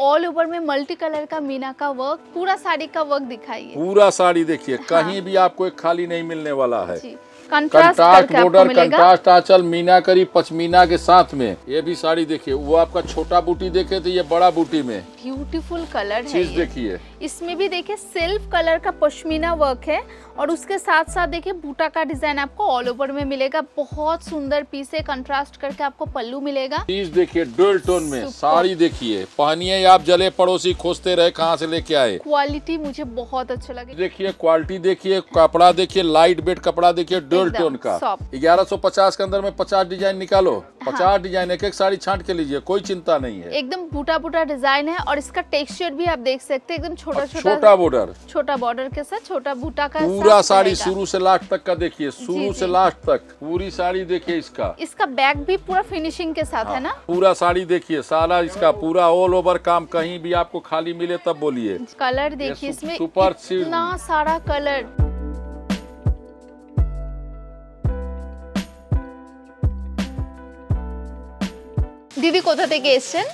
All over में multi colour का मीना का वर्क पूरा साड़ी का वर्क दिखाइए पूरा साड़ी देखिए हाँ। कहीं भी आपको एक खाली नहीं मिलने वाला है कंट्रास्ट बॉर्डर कंट्रास्ट आंचल करी पचमीना के साथ में ये भी साड़ी देखिए वो आपका छोटा बूटी देखे थे ये बड़ा बूटी में ब्यूटीफुल कलर चीज देखिए इसमें भी देखिए सेल्फ कलर का पश्मीना वर्क है और उसके साथ साथ देखिए बूटा का डिजाइन आपको ऑल ओवर में मिलेगा बहुत सुंदर पीस है कंट्रास्ट करके आपको पल्लू मिलेगा चीज देखिए डोल टोन में साड़ी देखिए पहनिए आप जले पड़ोसी खोजते रहे कहाँ से लेके आए क्वालिटी मुझे बहुत अच्छा लगे देखिए क्वालिटी देखिए कपड़ा देखिए लाइट वेट कपड़ा देखिए डोल गोल्ड टोन का पचास के अंदर में पचास डिजाइन निकालो हाँ। पचास डिजाइन एक एक साड़ी छांट के लीजिए कोई चिंता नहीं है एकदम बूटा बूटा डिजाइन है और इसका टेक्सचर भी आप देख सकते हैं एकदम छोटा छोटा छोटा बॉर्डर छोटा बॉर्डर के साथ छोटा बूटा का पूरा साड़ी शुरू से लास्ट तक का देखिए शुरू से लास्ट तक पूरी साड़ी देखिए इसका इसका बैग भी पूरा फिनिशिंग के साथ हाँ, है ना पूरा साड़ी देखिए सारा इसका पूरा ऑल ओवर काम कहीं भी आपको खाली मिले तब बोलिए कलर देखिए इसमें सुपर इतना सारा कलर দিদি কোথা থেকে এসেছেন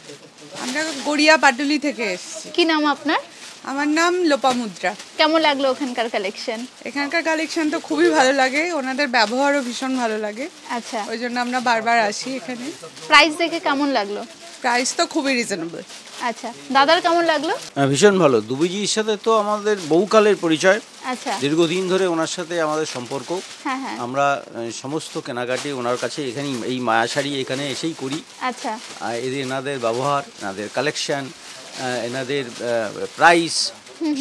আমরা গড়িয়া পাটুলি থেকে এসেছি কি নাম আপনার আমার নাম লোপামুদ্রা কেমন লাগলো ওখানকার কালেকশন এখানকার কালেকশন তো খুবই ভালো লাগে ওনাদের ব্যবহারও ভীষণ ভালো লাগে আচ্ছা ওই জন্য আমরা বারবার আসি এখানে প্রাইস দেখে কেমন লাগলো প্রাইস তো খুবই রিজনেবল আচ্ছা দাদার কেমন লাগলো হ্যাঁ, ভীষণ ভালো দুবিজির সাথে তো আমাদের বহুকালের পরিচয় আচ্ছা দীর্ঘদিন ধরে ওনার সাথে আমাদের সম্পর্ক হ্যাঁ, হ্যাঁ। আমরা সমস্ত কেনাকাটি ওনার কাছে এখানেই এই মায়া শাড়ি এখানে এসেই করি আচ্ছা এদের এনাদের ব্যবহার এনাদের কালেকশন এনাদের প্রাইস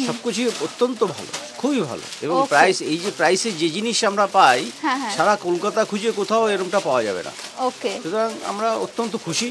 সবকিছু অত্যন্ত ভালো খুবই ভালো এবং প্রাইস এই যে প্রাইসে যে জিনিস আমরা পাই সারা কলকাতা খুঁজে কোথাও এরকমটা পাওয়া যাবে না ওকে সুতরাং আমরা অত্যন্ত খুশি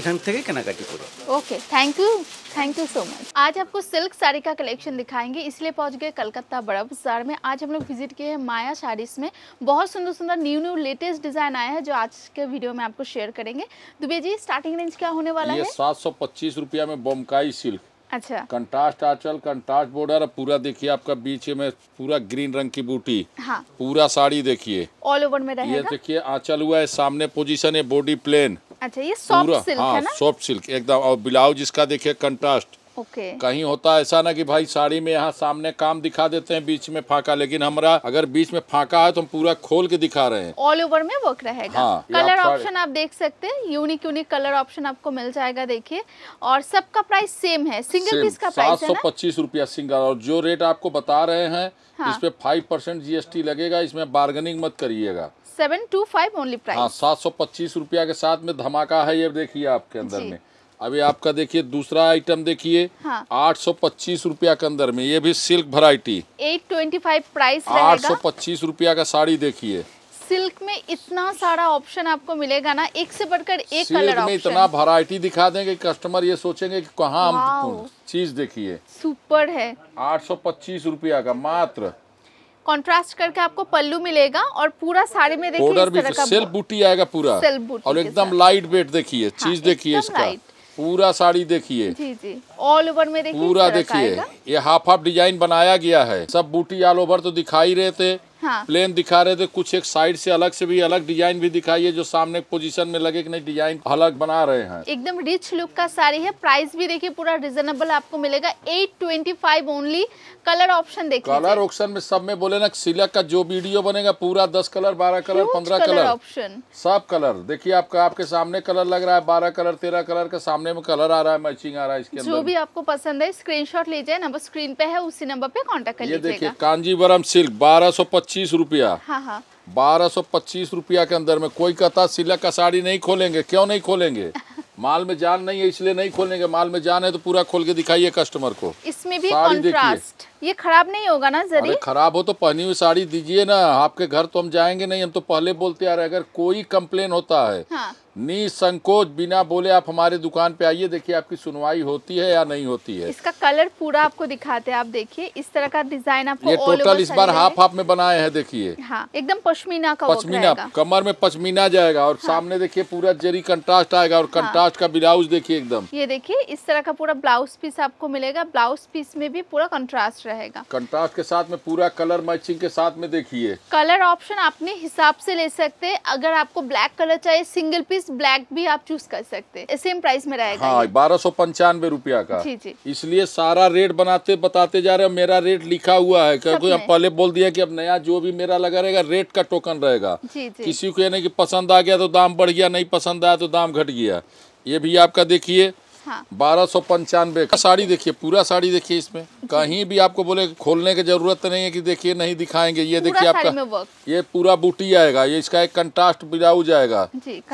এখান থেকে কেনাকাটি করো okay thank you thank you so much आज आपको सिल्क साड़ी का कलेक्शन दिखाएंगे इसलिए पहुंच गए कलकत्ता बड़ा बाजार में आज हम लोग विजिट किए हैं माया साड़ीज़ में बहुत सुंदर सुंदर न्यू न्यू लेटेस्ट डिज़ाइन आया है जो आज के वीडियो में आपको शेयर करेंगे दुबे जी स्टार्टिंग रेंज क्या होने वाला ये है सात सौ पच्चीस रूपया में बोमकाई सिल्क अच्छा कंट्रास्ट आचल कंट्रास्ट बॉर्डर पूरा देखिए आपका बीच में पूरा ग्रीन रंग की बूटी हाँ पूरा साड़ी देखिए ऑल ओवर में ये देखिए आंचल हुआ है सामने पोजीशन है बॉडी प्लेन अच्छा ये सॉफ्ट सिल्क हाँ, है ना सॉफ्ट सिल्क एकदम और ब्लाउज इसका देखिए कंट्रास्ट ओके okay. कहीं होता ऐसा ना कि भाई साड़ी में यहाँ सामने काम दिखा देते हैं बीच में फाका लेकिन हमारा अगर बीच में फाका है तो हम पूरा खोल के दिखा रहे हैं ऑल ओवर में वर्क रहेगा हाँ, कलर ऑप्शन आप देख सकते हैं यूनिक यूनिक कलर ऑप्शन आपको मिल जाएगा देखिए और सबका प्राइस सेम है सिंगल पीस का सात सौ पच्चीस रूपया सिंगल और जो रेट आपको बता रहे हैं हाँ। इस फाइव परसेंट जीएसटी लगेगा इसमें बार्गेनिंग मत करिएगा सेवन टू फाइव ओनली हाँ, प्राइस हाँ सात सौ पच्चीस रुपया के साथ में धमाका है ये देखिए आपके अंदर में अभी आपका देखिए दूसरा आइटम देखिए हाँ। आठ सौ पच्चीस रूपया के अंदर में ये भी silk variety eight twenty five price आठ सौ पच्चीस रूपया का साड़ी देखिए सिल्क में इतना सारा ऑप्शन आपको मिलेगा ना एक से बढ़कर एक सिल्क कलर में इतना वैरायटी दिखा देंगे कस्टमर ये सोचेंगे कि कहाँ हम चीज देखिए सुपर है आठ सौ पच्चीस रूपया का मात्र कंट्रास्ट करके आपको पल्लू मिलेगा और पूरा साड़ी में देखिए सेल्फ बूटी आएगा पूरा सेल्फ बूटी और एकदम लाइट वेट देखिए चीज हाँ, देखिए इसका पूरा साड़ी देखिए जी जी ऑल ओवर में देखिए पूरा देखिए ये हाफ हाफ डिजाइन बनाया गया है सब बूटी ऑल ओवर तो दिखाई रहे थे हाँ। प्लेन दिखा रहे थे कुछ एक साइड से अलग से भी अलग डिजाइन भी दिखाई है जो सामने पोजीशन में लगे कि नहीं डिजाइन अलग बना रहे हैं एकदम रिच लुक का साड़ी है प्राइस भी देखिए पूरा रिजनेबल आपको मिलेगा eight twenty five only colour option देखिए कलर ऑप्शन में सब में बोले ना सिलक का जो वीडियो बनेगा पूरा दस कलर बारह कलर पंद्रह कलर ऑप्शन सब कलर देखिए आपका आपके सामने कलर लग रहा है बारह कलर तेरह कलर का सामने में कलर आ रहा है मैचिंग आ रहा है इसके जो भी आपको पसंद है स्क्रीन लीजिए नंबर स्क्रीन पे है उसी नंबर पे कॉन्टेक्ट कर लीजिए देखिए कांजीवरम सिल्क बारह सौ पच्चीस पच्चीस रुपया हाँ, हाँ। बारह सौ पच्चीस रुपया के अंदर में कोई कहता सिला का साड़ी नहीं खोलेंगे क्यों नहीं खोलेंगे माल में जान नहीं है इसलिए नहीं खोलेंगे माल में जान है तो पूरा खोल के दिखाइए कस्टमर को इसमें भी कंट्रास्ट ये खराब नहीं होगा ना जरिए खराब हो तो पहनी हुई साड़ी दीजिए ना आपके घर तो हम जाएंगे नहीं हम तो पहले बोलते आ रहे अगर कोई कम्प्लेन होता है हाँ। निसंकोच बिना बोले आप हमारे दुकान पे आइए देखिए आपकी सुनवाई होती है या नहीं होती है इसका कलर पूरा आपको दिखाते हैं आप देखिए इस तरह का डिजाइन आपको ये टोटल इस बार हाफ हाफ में बनाए हैं देखिए हाँ, एकदम पश्मीना का पश्मीना कमर में पश्मीना जाएगा और हाँ। सामने देखिए पूरा जरी कंट्रास्ट आएगा और कंट्रास्ट हाँ। का ब्लाउज देखिए एकदम ये देखिए इस तरह का पूरा ब्लाउज पीस आपको मिलेगा ब्लाउज पीस में भी पूरा कंट्रास्ट रहेगा कंट्रास्ट के साथ में पूरा कलर मैचिंग के साथ में देखिए कलर ऑप्शन अपने हिसाब से ले सकते अगर आपको ब्लैक कलर चाहिए सिंगल पीस पीस ब्लैक भी आप चूज कर सकते हैं सेम प्राइस में रहेगा हाँ बारह सौ पंचानवे रूपया का जी जी इसलिए सारा रेट बनाते बताते जा रहे हैं मेरा रेट लिखा हुआ है क्योंकि हम पहले बोल दिया कि अब नया जो भी मेरा लगा रहेगा रेट का टोकन रहेगा किसी को यानी कि पसंद आ गया तो दाम बढ़ गया नहीं पसंद आया तो दाम घट गया ये भी आपका देखिए हाँ। बारह सौ पंचानवे का साड़ी देखिए पूरा साड़ी देखिए इसमें कहीं भी आपको बोले खोलने की जरूरत नहीं है कि देखिए नहीं दिखाएंगे ये देखिए आपका ये पूरा बूटी आएगा ये इसका एक कंट्रास्ट ब्लाउज आएगा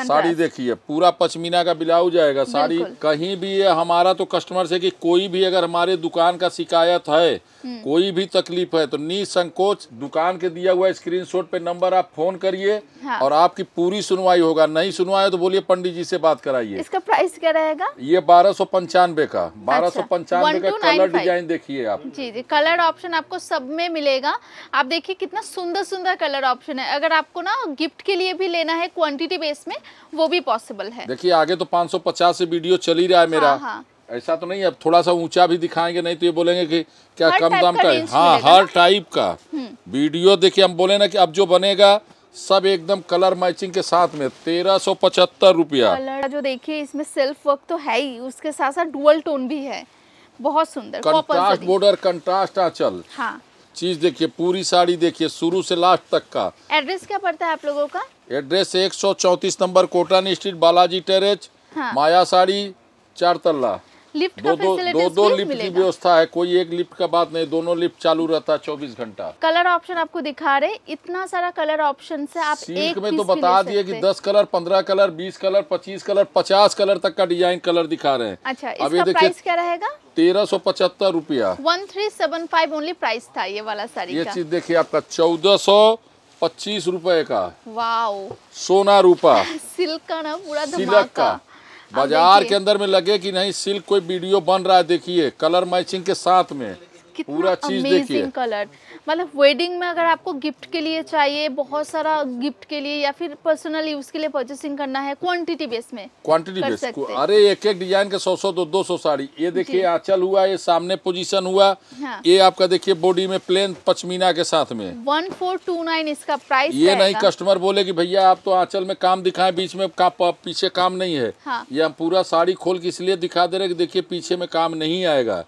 साड़ी देखिए पूरा पचमीना का ब्लाउज आएगा साड़ी कहीं भी ये हमारा तो कस्टमर से की कोई भी अगर हमारे दुकान का शिकायत है हम्म। कोई भी तकलीफ है तो निसंकोच दुकान के दिया हुआ स्क्रीन पे नंबर आप फोन करिए हाँ। और आपकी पूरी सुनवाई होगा नहीं सुनवाए तो बोलिए पंडित जी से बात कराइए इसका प्राइस क्या रहेगा ये बात बारह सौ पंचानवे का अच्छा, बारह सौ पंचानवे का कलर डिजाइन देखिए आप जी जी कलर ऑप्शन आपको सब में मिलेगा आप देखिए कितना सुंदर सुंदर कलर ऑप्शन है अगर आपको ना गिफ्ट के लिए भी लेना है क्वांटिटी बेस में वो भी पॉसिबल है देखिए आगे तो पाँच सौ पचास से वीडियो चल ही रहा है मेरा हाँ, हाँ। ऐसा तो नहीं अब थोड़ा सा ऊंचा भी दिखाएंगे नहीं तो ये बोलेंगे कि क्या कम दाम का हाँ हर टाइप का हम्म। वीडियो देखिए हम बोले ना कि अब जो बनेगा सब एकदम कलर मैचिंग के साथ में तेरह सौ पचहत्तर रुपया जो देखिए इसमें सेल्फ वर्क तो है ही उसके साथ साथ डुअल टोन भी है बहुत सुंदर कंट्रास्ट बॉर्डर कंट्रास्ट आचल हाँ चीज देखिए पूरी साड़ी देखिए शुरू से लास्ट तक का एड्रेस क्या पड़ता है आप लोगों का एड्रेस एक सौ number Kotani street Balaji terrace हाँ। माया साड़ी चार तल्ला लिफ्ट दो दो दो, दो लिफ्ट की व्यवस्था है कोई एक लिफ्ट का बात नहीं दोनों लिफ्ट चालू रहता है चौबीस घंटा कलर ऑप्शन आपको दिखा रहे इतना सारा कलर ऑप्शन से आप एक में तो बता दिए कि दस कलर पंद्रह कलर बीस कलर पच्चीस कलर पचास कलर तक का डिजाइन कलर दिखा रहे हैं अच्छा अब ये देखिए क्या रहेगा तेरह सौ पचहत्तर रूपया one three seven five only price था ये वाला साड़ी ये चीज देखिए आपका चौदह सौ पच्चीस रूपए का वाओ सोना रूपा सिल्क का ना पूरा सिल्क का बाजार के अंदर में लगे कि नहीं सिल्क कोई वीडियो बन रहा है देखिए कलर मैचिंग के साथ में कितना अमेजिंग कलर मतलब वेडिंग में अगर आपको गिफ्ट के लिए चाहिए बहुत सारा गिफ्ट के लिए या फिर पर्सनल यूज के लिए परचेसिंग करना है क्वांटिटी बेस में क्वांटिटी बेस अरे एक एक डिजाइन के सौ सौ दो दो सौ साड़ी ये देखिए आंचल हुआ ये सामने पोजीशन हुआ हाँ। ये आपका देखिए बॉडी में प्लेन पचमीना के साथ में वन फोर टू नाइन इसका प्राइस ये नहीं कस्टमर बोले की भैया आप तो आंचल में काम दिखाए बीच में पीछे काम नहीं है हाँ। ये हम पूरा साड़ी खोल के इसलिए दिखा दे रहे देखिए पीछे में काम नहीं आएगा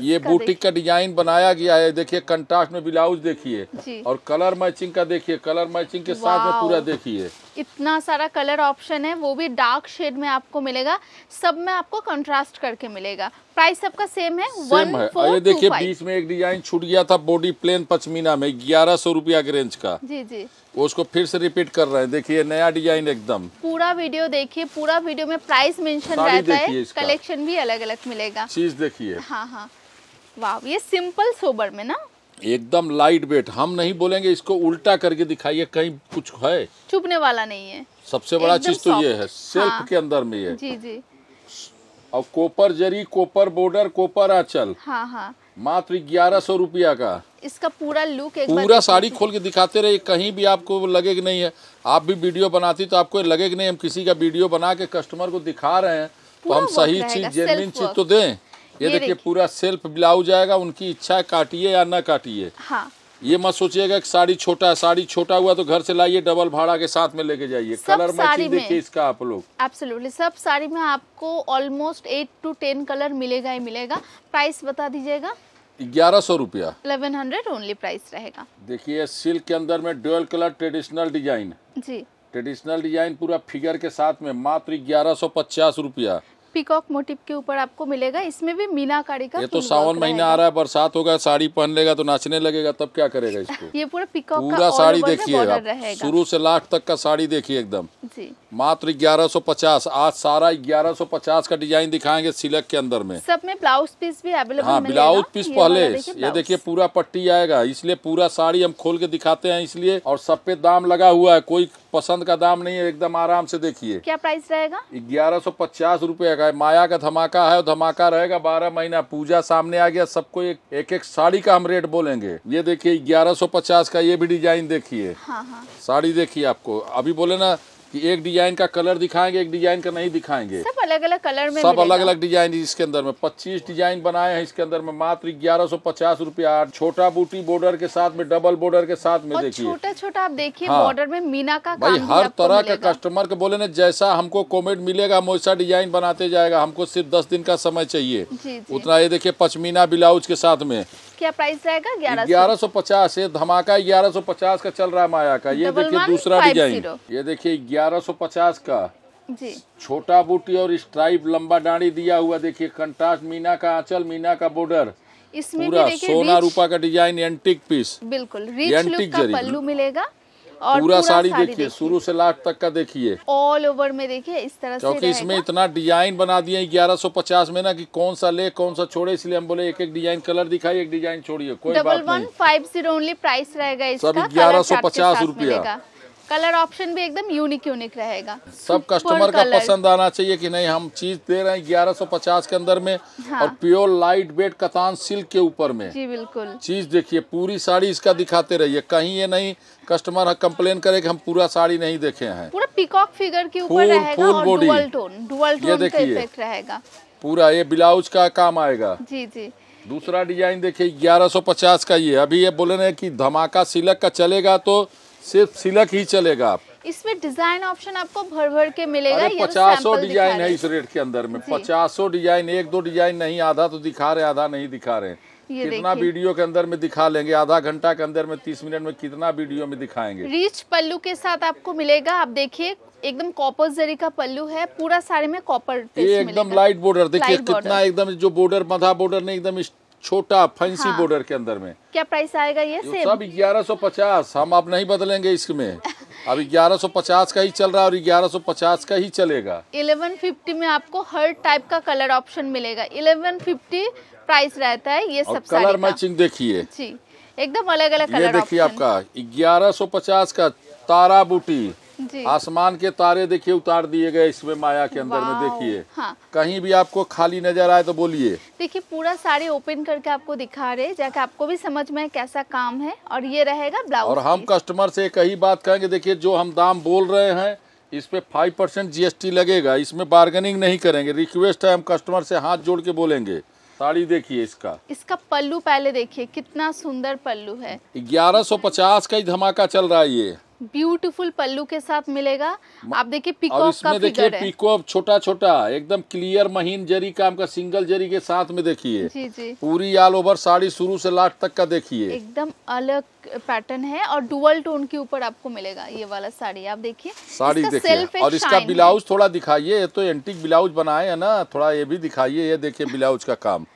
ये बुटीक का डिजाइन बनाया गया है देखिए कंट्रास्ट में ब्लाउज देखिए और कलर मैचिंग का देखिए कलर मैचिंग के साथ में पूरा देखिए इतना सारा कलर ऑप्शन है वो भी डार्क शेड में आपको मिलेगा सब में आपको कंट्रास्ट करके मिलेगा प्राइस सबका सेम है सेम है और ये देखिए बीच में एक डिजाइन छूट गया था बॉडी प्लेन पचमीना में ग्यारह सौ रूपया के रेंज का जी जी वो उसको फिर से रिपीट कर रहे हैं देखिए नया डिजाइन एकदम पूरा वीडियो देखिए पूरा वीडियो में प्राइस मेंशन रहता है कलेक्शन भी अलग अलग मिलेगा चीज देखिए हाँ हाँ वाह ये सिंपल सोबर में ना एकदम लाइट वेट हम नहीं बोलेंगे इसको उल्टा करके दिखाइए कहीं कुछ है चुपने वाला नहीं है सबसे बड़ा चीज तो ये है सेल्फ हाँ। के अंदर में ये जी जी और कोपर जरी कोपर बॉर्डर कोपर आंचल हाँ हाँ मात्र ग्यारह सौ रूपया का इसका पूरा लुक एक पूरा साड़ी खोल के दिखाते रहे कहीं भी आपको लगे कि नहीं है आप भी वीडियो बनाती तो आपको लगे कि नहीं हम किसी का वीडियो बना के कस्टमर को दिखा रहे हैं तो हम सही चीज जेनविन चीज तो दें ये देखिए पूरा सेल्फ ब्लाउज आएगा उनकी इच्छा है काटिए या ना काटिए हाँ। ये मत सोचिएगा कि साड़ी छोटा है साड़ी छोटा हुआ तो घर से लाइए डबल भाड़ा के साथ में लेके जाइए कलर मैचिंग देखिए इसका आप लोग एब्सोल्युटली सब साड़ी में आपको almost eight to ten colour मिलेगा ही मिलेगा प्राइस बता दीजिएगा ग्यारह सौ रूपया इलेवन हंड्रेड ओनली प्राइस रहेगा देखिए सिल्क के अंदर में डुअल कलर ट्रेडिशनल डिजाइन जी ट्रेडिशनल डिजाइन पूरा फिगर के साथ में मात्र ग्यारह सौ पचास रूपया पीकॉक मोटिव के ऊपर आपको मिलेगा इसमें भी मीनाकारी का ये तो सावन महीना आ रहा है बरसात होगा साड़ी पहन लेगा तो नाचने लगेगा तब क्या करेगा इसको ये पूरा पीकॉक पूरा साड़ी देखिएगा शुरू से लाख तक का साड़ी देखिए एकदम मात्र 1150 आज सारा 1150 का डिजाइन दिखाएंगे सिलक के अंदर में सब में ब्लाउज पीस भी अवेलेबल हाँ ब्लाउज पीस पहले ये देखिए पूरा पट्टी आएगा इसलिए पूरा साड़ी हम खोल के दिखाते हैं इसलिए और सब पे दाम लगा हुआ है कोई पसंद का दाम नहीं है एकदम आराम से देखिए क्या प्राइस रहेगा ग्यारह सौ पचास रूपए का माया का धमाका है धमाका रहेगा बारह महीना पूजा सामने आ गया सबको एक एक, एक साड़ी का हम रेट बोलेंगे ये देखिए ग्यारह सौ पचास का ये भी डिजाइन देखिए हाँ, हा। साड़ी देखिए आपको अभी बोले ना कि एक डिजाइन का कलर दिखाएंगे एक डिजाइन का नहीं दिखाएंगे सब अलग अलग कलर में सब अलग अलग डिजाइन इसके अंदर में 25 डिजाइन बनाए हैं इसके अंदर में मात्र ग्यारह सौ पचास रूपया छोटा बूटी बॉर्डर के साथ में डबल बॉर्डर के साथ में देखिए छोटा छोटा आप देखिए हाँ, बॉर्डर में मीना का भाई हर तरह का कस्टमर के बोले ना जैसा हमको कॉमेंट मिलेगा हम वैसा डिजाइन बनाते जाएगा हमको सिर्फ दस दिन का समय चाहिए उतना ये देखिये पचमीना ब्लाउज के साथ में क्या प्राइस रहेगा ग्यारह ग्यारह सौ पचास ये धमाका ग्यारह सौ पचास का चल रहा है माया का ये देखिए दूसरा डिजाइन ये देखिए ग्यारह सौ पचास का जी छोटा बूटी और स्ट्राइप लंबा डांडी दिया हुआ देखिए कंट्रास्ट मीना का आंचल मीना का बॉर्डर इसमें पूरा सोना रूपा का डिजाइन एंटिक पीस बिल्कुल एंटिक लुक पल्लू मिलेगा और पूरा साड़ी देखिए शुरू से लास्ट तक का देखिए ऑल ओवर में देखिए इस तरह क्योंकि इसमें इतना डिजाइन बना दिया ग्यारह सौ पचास में ना कि कौन सा ले कौन सा छोड़े इसलिए हम बोले एक एक डिजाइन कलर दिखाई एक डिजाइन छोड़िए कोई double one five zero only price रहेगा ग्यारह सौ पचास रूपया कलर ऑप्शन भी एकदम यूनिक यूनिक रहेगा सब कस्टमर का पसंद आना चाहिए कि नहीं हम चीज दे रहे हैं 1150 के अंदर में हाँ। और प्योर लाइट वेट कतान सिल्क के ऊपर में जी बिल्कुल चीज देखिए पूरी साड़ी इसका दिखाते रहिए कहीं ये नहीं कस्टमर कंप्लेन करे कि हम पूरा साड़ी नहीं देखे हैं पूरा पिकॉक फिगर के ऊपर रहेगा देखिए पूरा ये ब्लाउज का काम आएगा जी जी दूसरा डिजाइन देखिए 1150 का ये अभी ये बोले रहे कि धमाका सिलक का चलेगा तो सिर्फ सिलक ही चलेगा आप इसमें डिजाइन ऑप्शन आपको भर भर के मिलेगा तो पचास डिजाइन है इस रेट के अंदर में पचासों डिजाइन एक दो डिजाइन नहीं आधा तो दिखा रहे आधा नहीं दिखा रहे कितना वीडियो के अंदर में दिखा लेंगे आधा घंटा के अंदर में तीस मिनट में कितना वीडियो में दिखाएंगे रीच पल्लू के साथ आपको मिलेगा आप देखिए एकदम कॉपर जरी का पल्लू है पूरा साड़ी में कॉपर ये एकदम लाइट बॉर्डर देखिए कितना एकदम जो बॉर्डर मधा बॉर्डर नहीं एकदम छोटा फैंसी हाँ। बॉर्डर के अंदर में क्या प्राइस आएगा ये सेम सब 1150 हम आप नहीं बदलेंगे इसमें अब 1150 का ही चल रहा है और 1150 का ही चलेगा 1150 में आपको हर टाइप का कलर ऑप्शन मिलेगा 1150 प्राइस रहता है ये सब कलर मैचिंग देखिए एकदम अलग अलग कलर देखिए आपका 1150 का तारा बूटी आसमान के तारे देखिए उतार दिए गए इसमें माया के अंदर में देखिए हाँ। कहीं भी आपको खाली नजर आए तो बोलिए देखिए पूरा साड़ी ओपन करके आपको दिखा रहे जाके आपको भी समझ में कैसा काम है और ये रहेगा ब्लाउज और हम कस्टमर से कही बात कहेंगे देखिए जो हम दाम बोल रहे हैं इस पे फाइव परसेंट जी लगेगा इसमें बार्गेनिंग नहीं करेंगे रिक्वेस्ट है हम कस्टमर से हाथ जोड़ के बोलेंगे साड़ी देखिए इसका इसका पल्लू पहले देखिए कितना सुंदर पल्लू है 1150 का ही धमाका चल रहा है ये ब्यूटीफुल पल्लू के साथ मिलेगा आप देखिए पिकॉक का देखिए है छोटा छोटा एकदम क्लियर महीन जरी काम का सिंगल जरी के साथ में देखिए जी जी पूरी ऑल ओवर साड़ी शुरू से लास्ट तक का देखिए एकदम अलग पैटर्न है और डुअल टोन के ऊपर आपको मिलेगा ये वाला साड़ी आप देखिए साड़ी देखिए और इसका ब्लाउज थोड़ा दिखाइए तो एंटीक ब्लाउज बनाए है ना थोड़ा ये भी दिखाइए ये देखिए ब्लाउज का काम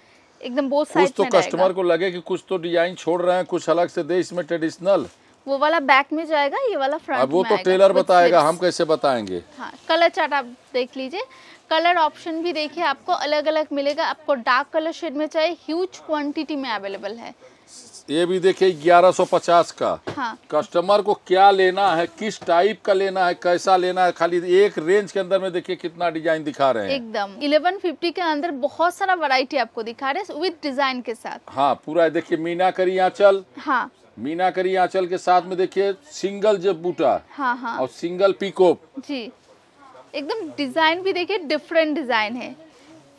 एकदम बहुत तो कुछ तो कस्टमर को लगे की कुछ तो डिजाइन छोड़ रहे हैं कुछ अलग से दे इसमें ट्रेडिशनल वो वाला बैक में जाएगा ये वाला फ्रंट वो तो टेलर बताएगा हम कैसे बताएंगे कलर हाँ, चार्ट आप देख लीजिए कलर ऑप्शन भी देखिए आपको अलग अलग मिलेगा आपको डार्क कलर शेड में चाहिए ह्यूज क्वांटिटी में अवेलेबल है ये भी देखिए 1150 का हाँ। कस्टमर को क्या लेना है किस टाइप का लेना है कैसा लेना है खाली एक रेंज के अंदर में देखिए कितना डिजाइन दिखा रहे हैं एकदम 1150 के अंदर बहुत सारा वैरायटी आपको दिखा रहे हैं विद डिजाइन के साथ हाँ पूरा देखिए करी आँचल हाँ मीनाकरी आंचल के साथ में देखिए सिंगल जब बूटा हाँ हाँ और सिंगल पीकोप जी एकदम डिजाइन भी देखिए डिफरेंट डिजाइन है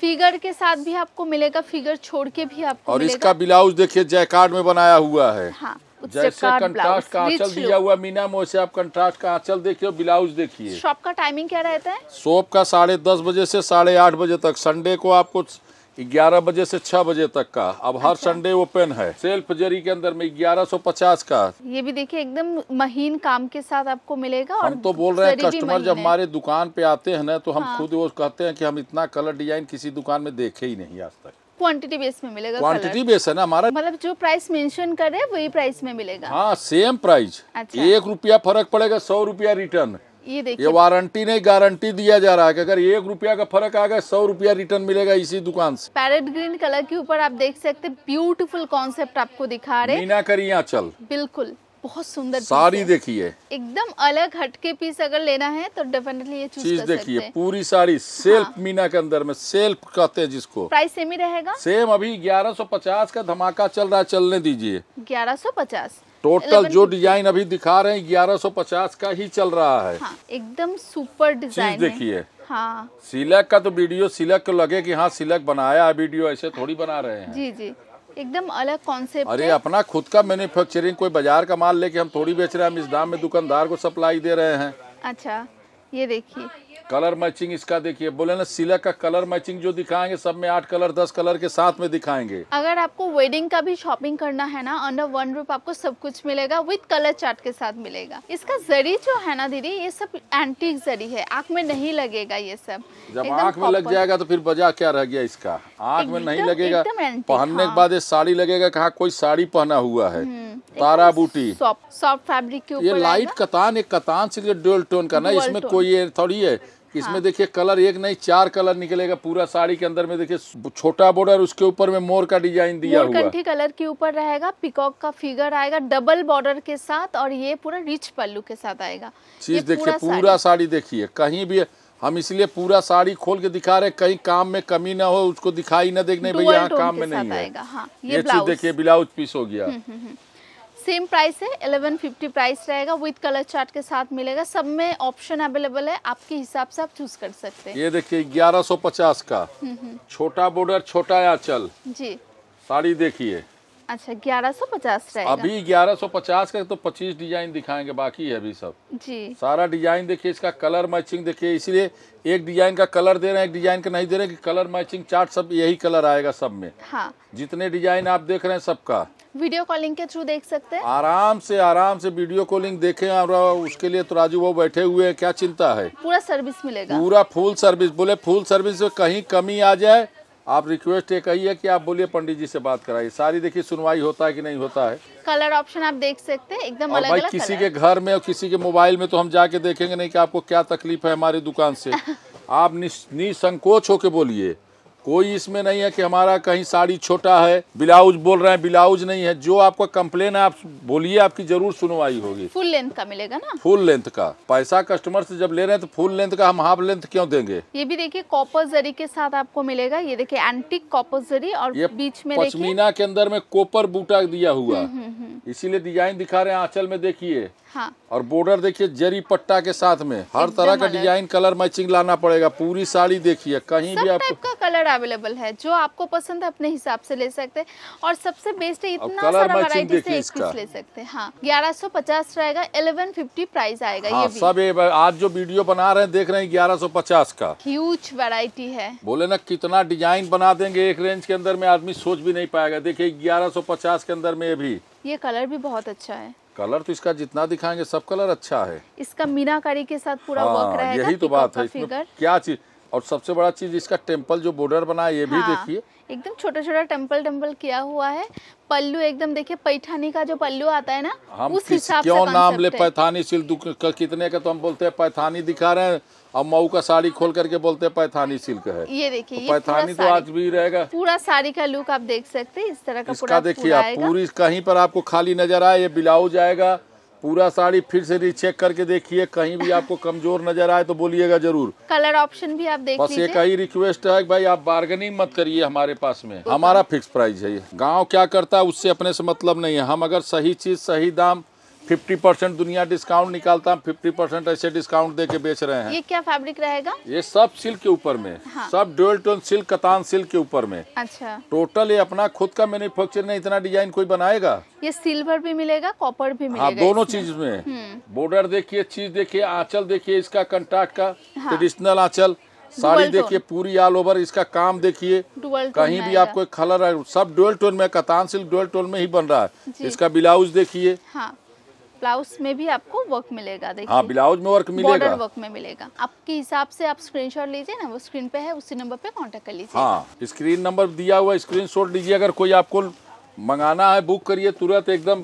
फिगर के साथ भी आपको मिलेगा फिगर छोड़ के भी आपको और मिलेगा। इसका ब्लाउज देखिए जयकार्ड में बनाया हुआ है हाँ, जैसे कंट्रास्ट का आंचल दिया हुआ मीना मोह से आप कंट्रास्ट का आंचल देखिए और ब्लाउज देखिए शॉप का टाइमिंग क्या रहता है शॉप का साढ़े दस बजे से साढ़े आठ बजे तक संडे को आपको 11 बजे से 6 बजे तक का अब हर अच्छा। संडे ओपन है सेल्फ जरी के अंदर में 1150 का ये भी देखिए एकदम महीन काम के साथ आपको मिलेगा और तो बोल रहे हैं कस्टमर जब हमारे दुकान पे आते हैं ना तो हम हाँ। खुद वो कहते हैं कि हम इतना कलर डिजाइन किसी दुकान में देखे ही नहीं आज तक क्वांटिटी बेस में मिलेगा क्वांटिटी बेस है ना हमारा मतलब जो प्राइस मेंशन कर रहे हैं वही प्राइस में मिलेगा हाँ सेम प्राइस अच्छा। एक रुपया फर्क पड़ेगा सौ रुपया रिटर्न ये देखिए ये वारंटी नहीं गारंटी दिया जा रहा है कि अगर एक रुपया का फर्क आ गया सौ रुपया रिटर्न मिलेगा इसी दुकान से पैरेट ग्रीन कलर के ऊपर आप देख सकते हैं ब्यूटीफुल कॉन्सेप्ट आपको दिखा रहे मीना करिया चल बिल्कुल बहुत सुंदर साड़ी देखिए एकदम अलग हटके पीस अगर लेना है तो डेफिनेटली ये चीज देखिए पूरी साड़ी सेल्फ हाँ। मीना के अंदर में सेल्फ कहते हैं जिसको प्राइस सेम ही रहेगा सेम अभी 1150 का धमाका चल रहा है चलने दीजिए 1150 टोटल जो डिजाइन अभी दिखा रहे हैं 1150 का ही चल रहा है हाँ, एकदम सुपर डिजाइन देखिए हाँ सिलक का तो वीडियो सिलक को लगे कि हाँ सिलक बनाया है वीडियो ऐसे थोड़ी बना रहे हैं जी जी एकदम अलग कॉन्सेप्ट अरे अपना खुद का मैन्युफैक्चरिंग कोई बाजार का माल लेके हम थोड़ी बेच रहे हैं हम इस दाम में दुकानदार को सप्लाई दे रहे हैं अच्छा ये देखिए कलर मैचिंग इसका देखिए बोले ना सिला का कलर मैचिंग जो दिखाएंगे सब में आठ कलर दस कलर के साथ में दिखाएंगे अगर आपको वेडिंग का भी शॉपिंग करना है ना अंडर वन रूप आपको सब कुछ मिलेगा विद कलर चार्ट के साथ मिलेगा इसका जरी जो है ना दीदी ये सब एंटीक जरी है आँख में नहीं लगेगा ये सब जब आँख में लग जाएगा तो फिर बजा क्या रह गया इसका आँख में नहीं लगेगा पहनने के हाँ। बाद ये साड़ी लगेगा कहा कोई साड़ी पहना हुआ है हम्म, तारा बूटी सॉफ्ट फैब्रिक ये लाइट कतान एक कतान से डोल टोन का ना इसमें कोई थोड़ी है इसमें हाँ। देखिए कलर एक नहीं चार कलर निकलेगा पूरा साड़ी के अंदर में देखिए छोटा बॉर्डर उसके ऊपर में मोर का डिजाइन दिया हुआ कंठी कलर के ऊपर रहेगा पिकॉक का फिगर आएगा डबल बॉर्डर के साथ और ये पूरा रिच पल्लू के साथ आएगा चीज देखिए पूरा साड़ी देखिए कहीं भी हम इसलिए पूरा साड़ी खोल के दिखा रहे कहीं काम में कमी ना हो उसको दिखाई ना देखने भैया काम में नहीं आएगा हाँ, ये, ये चीज देखिए ब्लाउज पीस हो गया हम्म, हम्म, हम्म। सेम प्राइस है 1150 प्राइस रहेगा विद कलर चार्ट के साथ मिलेगा सब में ऑप्शन अवेलेबल है आपके हिसाब से आप चूज कर सकते हैं ये देखिए 1150 का हम्म, हम्म। छोटा बॉर्डर छोटा या चल जी साड़ी देखिए अच्छा ग्यारह सौ पचास अभी ग्यारह सौ पचास का तो 25 डिजाइन दिखाएंगे बाकी है अभी सब जी सारा डिजाइन देखिए इसका कलर मैचिंग देखिए इसलिए एक डिजाइन का कलर दे रहे हैं एक डिजाइन का नहीं दे रहे कि कलर मैचिंग चार्ट सब यही कलर आएगा सब में हाँ जितने डिजाइन आप देख रहे हैं सबका वीडियो कॉलिंग के थ्रू देख सकते हैं आराम से आराम से वीडियो कॉलिंग देखे और उसके लिए तो राजू वो बैठे हुए है क्या चिंता है पूरा सर्विस मिलेगा पूरा फुल सर्विस बोले फुल सर्विस में कहीं कमी आ जाए आप रिक्वेस्ट ये कही है कि आप बोलिए पंडित जी से बात कराइए सारी देखिए सुनवाई होता है कि नहीं होता है कलर ऑप्शन आप देख सकते हैं एकदम अलग भाई अलग किसी के घर में और किसी के मोबाइल में तो हम जाके देखेंगे नहीं कि आपको क्या तकलीफ है हमारी दुकान से आप निसंकोच होके बोलिए कोई इसमें नहीं है कि हमारा कहीं साड़ी छोटा है ब्लाउज बोल रहे हैं ब्लाउज नहीं है जो आपका कंप्लेन है आप बोलिए आपकी जरूर सुनवाई होगी फुल लेंथ का मिलेगा ना फुल लेंथ का पैसा कस्टमर से जब ले रहे हैं तो फुल लेंथ का हम हाफ लेंथ क्यों देंगे ये भी देखिए कॉपर जरी के साथ आपको मिलेगा ये देखिए एंटिक कॉपर जरी और ये बीच में पश्मीना के अंदर में कॉपर बूटा दिया हुआ हम्म, हम्म, हम्म। इसीलिए डिजाइन दिखा रहे हैं आंचल में देखिए हाँ। और बॉर्डर देखिए जरी पट्टा के साथ में हर तरह का डिजाइन कलर मैचिंग लाना पड़ेगा पूरी साड़ी देखिए कहीं भी आपको कलर अवेलेबल है जो आपको पसंद है अपने हिसाब से ले सकते हैं और सबसे बेस्ट है इतना सारा वैरायटी से एक पीस ले सकते हैं हाँ ग्यारह सौ पचास रहेगा इलेवन फिफ्टी प्राइस आएगा हाँ, ये सब आज जो वीडियो बना रहे हैं देख रहे हैं ग्यारह सौ पचास का ह्यूज वैरायटी है बोले ना कितना डिजाइन बना देंगे एक रेंज के अंदर में आदमी सोच भी नहीं पाएगा देखिये ग्यारह सौ पचास के अंदर में भी ये कलर भी बहुत अच्छा है कलर तो इसका जितना दिखाएंगे सब कलर अच्छा है इसका मीनाकारी के साथ पूरा वर्क हाँ, रहेगा यही तो बात है क्या चीज और सबसे बड़ा चीज इसका टेम्पल जो बॉर्डर बना है ये भी हाँ, देखिए एकदम छोटा छोटा टेम्पल टेम्पल किया हुआ है पल्लू एकदम देखिए पैठानी का जो पल्लू आता है ना हम उस हिसाब क्यों नाम ले पैथानी सिल्क कितने का तो हम बोलते हैं पैथानी दिखा रहे हैं अब मऊ का साड़ी खोल करके बोलते हैं पैथानी सिल्क है ये देखिए तो पैथानी तो आज भी रहेगा पूरा साड़ी का लुक आप देख सकते हैं इस तरह का देखिए आप पूरी कहीं पर आपको खाली नजर आए ये ब्लाउज आएगा पूरा साड़ी फिर से रिचेक करके देखिए कहीं भी आपको कमजोर नजर आए तो बोलिएगा जरूर कलर ऑप्शन भी आप देख बस ये कहीं रिक्वेस्ट है भाई आप बार्गेनिंग मत करिए हमारे पास में हमारा फिक्स प्राइस है ये गाँव क्या करता है उससे अपने से मतलब नहीं है हम अगर सही चीज सही दाम फिफ्टी परसेंट दुनिया डिस्काउंट निकालता है फिफ्टी परसेंट ऐसे डिस्काउंट दे के बेच रहे हैं ये क्या फैब्रिक रहेगा ये सब सिल्क के ऊपर में हाँ। सब डोल टोन सिल्क कतान सिल्क के ऊपर में अच्छा टोटल ये अपना खुद का मैन्युफैक्चर नहीं इतना डिजाइन कोई बनाएगा ये सिल्वर भी मिलेगा कॉपर भी हाँ, मिलेगा हाँ, दोनों चीज में हम्म। बॉर्डर देखिए चीज देखिए आंचल देखिए इसका कंटाक्ट का हाँ। ट्रेडिशनल आंचल साड़ी देखिए पूरी ऑल ओवर इसका काम देखिए कहीं भी आपको कलर सब डोल टोन में कतान सिल्क डोल टोन में ही बन रहा है इसका ब्लाउज देखिए हाँ। ब्लाउज में भी आपको वर्क मिलेगा देखिए हाँ ब्लाउज में वर्क मिलेगा वर्क में मिलेगा आपके हिसाब से आप स्क्रीनशॉट लीजिए ना वो स्क्रीन पे है उसी नंबर पे कांटेक्ट कर लीजिए हाँ स्क्रीन नंबर दिया हुआ शॉट लीजिए अगर कोई आपको मंगाना है बुक करिए तुरंत एकदम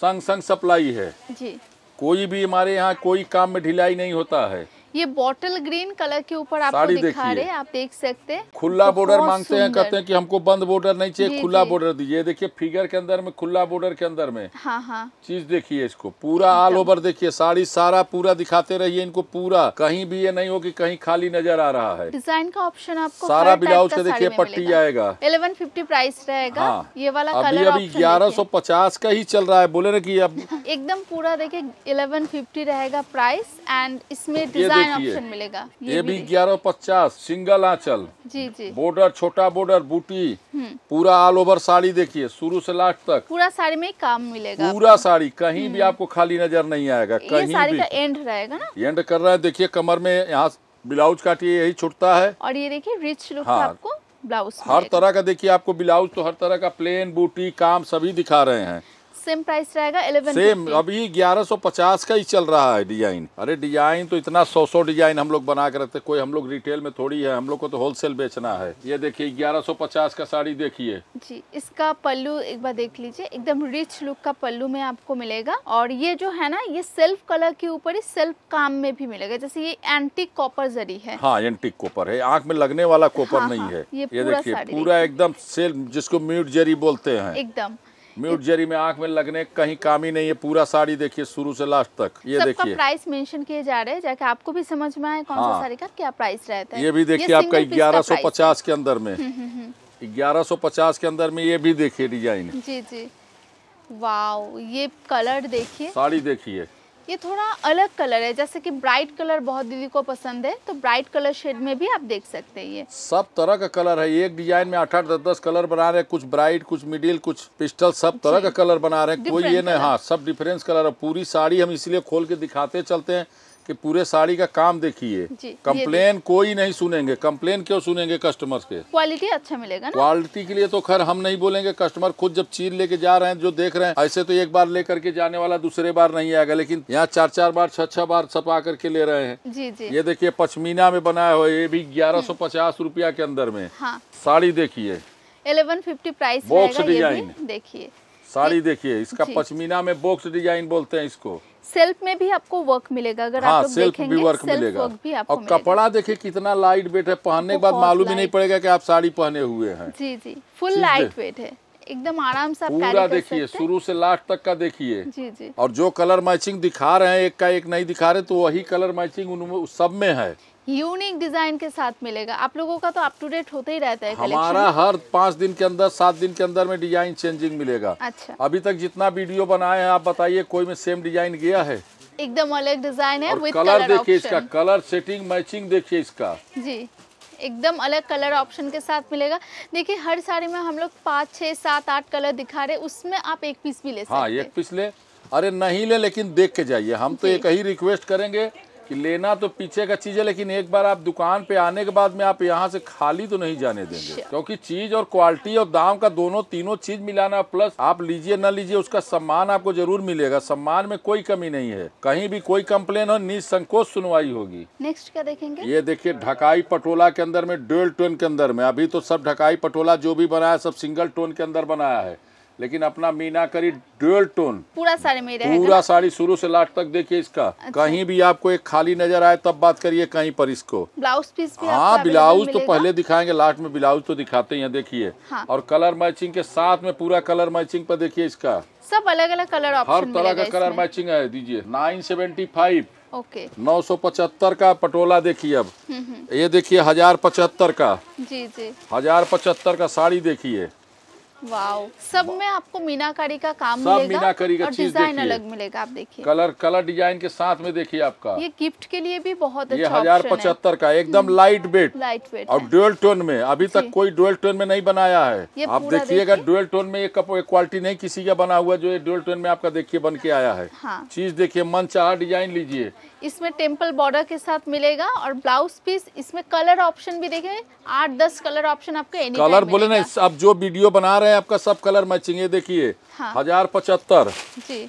संग संग सप्लाई है जी कोई भी हमारे यहाँ कोई काम में ढिलाई नहीं होता है ये बॉटल ग्रीन कलर के ऊपर आपको दिखा रहे आप देख सकते हैं खुला तो बॉर्डर मांगते हैं कहते हैं कि हमको बंद बॉर्डर नहीं चाहिए खुला बॉर्डर दीजिए देखिए फिगर के अंदर में खुला बॉर्डर के अंदर में हाँ हाँ चीज देखिए इसको पूरा ऑल ओवर देखिए साड़ी सारा पूरा दिखाते रहिए इनको पूरा कहीं भी ये नहीं हो की कहीं खाली नजर आ रहा है डिजाइन का ऑप्शन आपको सारा ब्लाउज का देखिए पट्टी आएगा इलेवन फिफ्टी प्राइस रहेगा हाँ। ये वाला अभी अभी ग्यारह सौ पचास का ही चल रहा है बोले ना की अब एकदम पूरा देखिये इलेवन फिफ्टी रहेगा प्राइस एंड इसमें डिजाइन देखिए मिलेगा ये, भी ग्यारह पचास सिंगल आंचल जी जी बॉर्डर छोटा बॉर्डर बूटी हम्म। पूरा ऑल ओवर साड़ी देखिए शुरू से लास्ट तक पूरा साड़ी में काम मिलेगा पूरा साड़ी कहीं भी हम्म। आपको खाली नजर नहीं आएगा कहीं भी एंड रहेगा ना एंड कर रहा है देखिए कमर में यहाँ ब्लाउज काटिए यही छुटता है और ये देखिए रिच लुक हाँ। आपको ब्लाउज हर तरह का देखिए आपको ब्लाउज तो हर तरह का प्लेन बूटी काम सभी दिखा रहे हैं सेम प्राइस रहेगा इलेवन सेम अभी ग्यारह सौ पचास का ही चल रहा है डिजाइन अरे डिजाइन तो इतना सौ सौ डिजाइन हम लोग बना कर रहते कोई हम लोग रिटेल में थोड़ी है हम लोग को तो होलसेल बेचना है ये देखिए ग्यारह सौ पचास का साड़ी देखिए जी इसका पल्लू एक बार देख लीजिए एकदम रिच लुक का पल्लू में आपको मिलेगा और ये जो है ना ये सेल्फ कलर के ऊपर ही सेल्फ काम में भी मिलेगा जैसे ये एंटी कॉपर जरी है हाँ एंटीक कॉपर है आँख में लगने वाला कॉपर हाँ, नहीं हाँ, है ये, ये देखिए पूरा एकदम सेल्फ जिसको म्यूट जरी बोलते हैं एकदम म्यूट में आंख में लगने कहीं काम ही नहीं है पूरा साड़ी देखिए शुरू से लास्ट तक ये देखिए प्राइस मेंशन किए जा रहे हैं जाके आपको भी समझ में आए कौन हाँ। सा साड़ी का क्या प्राइस रहता है ये भी देखिए आपका ग्यारह सौ पचास के अंदर में हम्म, हम्म, हम्म। ग्यारह सौ पचास के अंदर में ये भी देखिए डिजाइन जी जी वाह ये कलर देखिए साड़ी देखिए ये थोड़ा अलग कलर है जैसे कि ब्राइट कलर बहुत दीदी को पसंद है तो ब्राइट कलर शेड में भी आप देख सकते हैं ये सब तरह का कलर है एक डिजाइन में आठ आठ दस दस कलर बना रहे हैं कुछ ब्राइट कुछ मिडिल कुछ पिस्टल सब तरह का कलर बना रहे हैं कोई ये नहीं हाँ सब डिफरेंस कलर है पूरी साड़ी हम इसलिए खोल के दिखाते चलते हैं कि पूरे साड़ी का काम देखिए कंप्लेन कोई नहीं सुनेंगे कंप्लेन क्यों सुनेंगे कस्टमर के क्वालिटी अच्छा मिलेगा क्वालिटी के लिए तो खैर हम नहीं बोलेंगे कस्टमर खुद जब चीन लेके जा रहे हैं जो देख रहे हैं ऐसे तो एक बार लेकर के जाने वाला दूसरे बार नहीं आएगा लेकिन यहाँ चार चार बार छह छह बार छपा करके ले रहे हैं जी जी ये देखिए पचमीना में बनाया हुआ ये भी ग्यारह सौ पचास रूपया के अंदर में हाँ। साड़ी देखिए eleven fifty price box design देखिए साड़ी देखिए इसका पचमीना में बॉक्स डिजाइन बोलते हैं इसको सेल्फ में भी आपको वर्क मिलेगा अगर हाँ, आप लोग देखेंगे भी वर्क मिलेगा वर्क भी आपको और कपड़ा देखिए कितना लाइट वेट है पहनने के बाद मालूम ही नहीं पड़ेगा कि आप साड़ी पहने हुए हैं जी जी फुल लाइट वेट है एकदम आराम से पूरा देखिए शुरू से लास्ट तक का देखिए जी जी और जो कलर मैचिंग दिखा रहे हैं एक का एक नहीं दिखा रहे तो वही कलर मैचिंग उनमें सब में है यूनिक डिजाइन के साथ मिलेगा आप लोगों का तो अप टू डेट होते ही रहता है हमारा हर पाँच दिन के अंदर सात दिन के अंदर में डिजाइन चेंजिंग मिलेगा अच्छा अभी तक जितना वीडियो बनाए हैं आप बताइए कोई में सेम डिजाइन गया है एकदम अलग डिजाइन है विद कलर, कलर देखिए इसका कलर सेटिंग मैचिंग देखिए इसका जी एकदम अलग कलर ऑप्शन के साथ मिलेगा देखिए हर साड़ी में हम लोग पाँच छः सात आठ कलर दिखा रहे उसमें आप एक पीस भी ले हाँ, सकते हाँ एक पीस ले अरे नहीं ले लेकिन देख के जाइए हम तो एक ही रिक्वेस्ट करेंगे कि लेना तो पीछे का चीज़ है लेकिन एक बार आप दुकान पे आने के बाद में आप यहाँ से खाली तो नहीं जाने देंगे अच्छा। क्योंकि चीज़ और क्वालिटी और दाम का दोनों तीनों चीज़ मिलाना प्लस आप लीजिए ना लीजिए उसका सम्मान आपको जरूर मिलेगा सम्मान में कोई कमी नहीं है कहीं भी कोई कम्प्लेन हो निसंकोच सुनवाई होगी नेक्स्ट क्या देखेंगे ये देखिए ढकाई पटोला के अंदर में डुअल टोन के अंदर में अभी तो सब ढकाई पटोला जो भी बनाया सब सिंगल टोन के अंदर बनाया है लेकिन अपना करी डुअल टोन पूरा साड़ी में रहेगा पूरा साड़ी शुरू से लास्ट तक देखिए इसका अच्छा। कहीं भी आपको एक खाली नजर आए तब बात करिए कहीं पर इसको ब्लाउज पीस भी हाँ ब्लाउज तो पहले दिखाएंगे लास्ट में ब्लाउज तो दिखाते हैं देखिए हाँ। और कलर मैचिंग के साथ में पूरा कलर मैचिंग पर देखिए इसका सब अलग अलग कलर हर तरह का कलर मैचिंग है दीजिए नाइन सेवेंटी फाइव ओके नौ सौ पचहत्तर का पटोला देखिए अब हम्म, हम्म। ये देखिए हजार पचहत्तर का जी जी हजार पचहत्तर का साड़ी देखिए सब में आपको मीनाकारी का काम सब मिलेगा मीनाकारी का डिजाइन अलग मिलेगा आप देखिए कलर कलर डिजाइन के साथ में देखिए आपका ये गिफ्ट के लिए भी बहुत अच्छा ये हजार पचहत्तर का एकदम लाइट वेट लाइट वेट और डुअल टोन में अभी तक कोई डुअल टोन में नहीं बनाया है आप देखिएगा डुअल टोन में एक क्वालिटी नहीं किसी का बना हुआ जो डुअल टोन में आपका देखिए बन के आया है हाँ। चीज देखिये मन चाह डिजाइन लीजिए इसमें टेम्पल बॉर्डर के साथ मिलेगा और ब्लाउज पीस इसमें कलर ऑप्शन भी देखे आठ दस कलर ऑप्शन आपके कलर बोले ना आप जो वीडियो बना रहे हैं आपका सब कलर मैचिंग है देखिए हाँ। हजार पचहत्तर जी